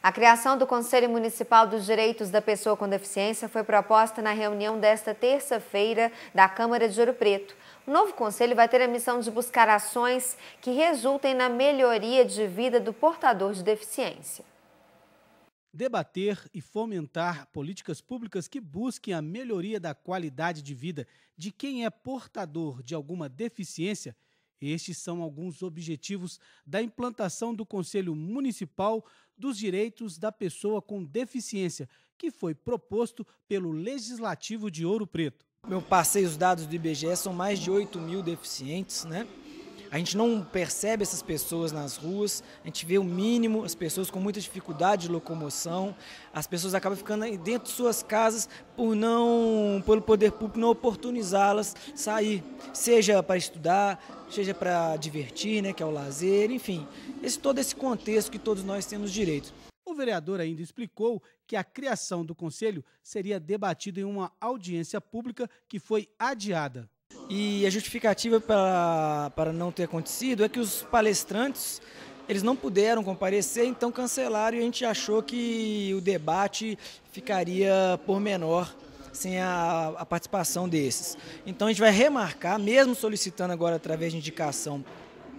A criação do Conselho Municipal dos Direitos da Pessoa com Deficiência foi proposta na reunião desta terça-feira da Câmara de Ouro Preto. O novo conselho vai ter a missão de buscar ações que resultem na melhoria de vida do portador de deficiência. Debater e fomentar políticas públicas que busquem a melhoria da qualidade de vida de quem é portador de alguma deficiência estes são alguns objetivos da implantação do Conselho Municipal dos Direitos da Pessoa com Deficiência, que foi proposto pelo Legislativo de Ouro Preto. Eu passei os dados do IBGE, são mais de 8 mil deficientes, né? A gente não percebe essas pessoas nas ruas, a gente vê o mínimo, as pessoas com muita dificuldade de locomoção, as pessoas acabam ficando dentro de suas casas por não, pelo poder público não oportunizá-las sair, seja para estudar, seja para divertir, né, que é o lazer, enfim, esse todo esse contexto que todos nós temos direito. O vereador ainda explicou que a criação do conselho seria debatida em uma audiência pública que foi adiada. E a justificativa para, para não ter acontecido é que os palestrantes eles não puderam comparecer, então cancelaram e a gente achou que o debate ficaria por menor sem a, a participação desses. Então a gente vai remarcar, mesmo solicitando agora através de indicação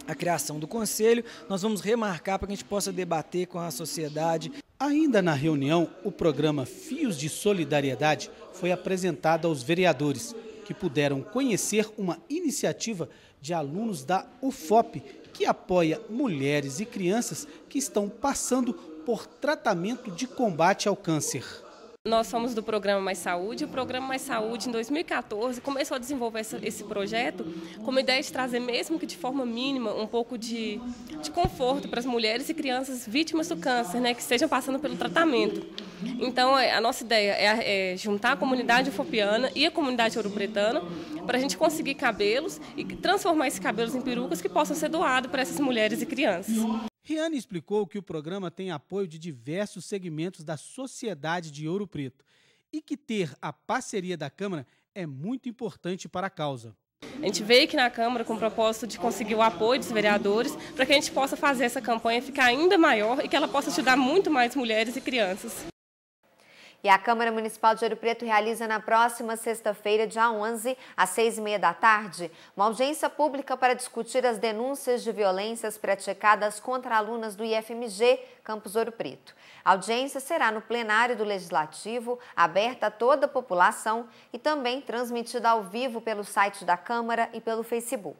a criação do conselho, nós vamos remarcar para que a gente possa debater com a sociedade. Ainda na reunião, o programa Fios de Solidariedade foi apresentado aos vereadores que puderam conhecer uma iniciativa de alunos da UFOP, que apoia mulheres e crianças que estão passando por tratamento de combate ao câncer. Nós somos do Programa Mais Saúde. O Programa Mais Saúde, em 2014, começou a desenvolver essa, esse projeto como ideia de trazer, mesmo que de forma mínima, um pouco de, de conforto para as mulheres e crianças vítimas do câncer, né, que estejam passando pelo tratamento. Então, é, a nossa ideia é, é juntar a comunidade ufopiana e a comunidade euro-bretana para a gente conseguir cabelos e transformar esses cabelos em perucas que possam ser doados para essas mulheres e crianças. Riane explicou que o programa tem apoio de diversos segmentos da sociedade de Ouro Preto e que ter a parceria da Câmara é muito importante para a causa. A gente veio aqui na Câmara com o propósito de conseguir o apoio dos vereadores para que a gente possa fazer essa campanha ficar ainda maior e que ela possa ajudar muito mais mulheres e crianças. E a Câmara Municipal de Ouro Preto realiza na próxima sexta-feira, dia 11, às seis e meia da tarde, uma audiência pública para discutir as denúncias de violências praticadas contra alunas do IFMG, Campus Ouro Preto. A audiência será no plenário do Legislativo, aberta a toda a população e também transmitida ao vivo pelo site da Câmara e pelo Facebook.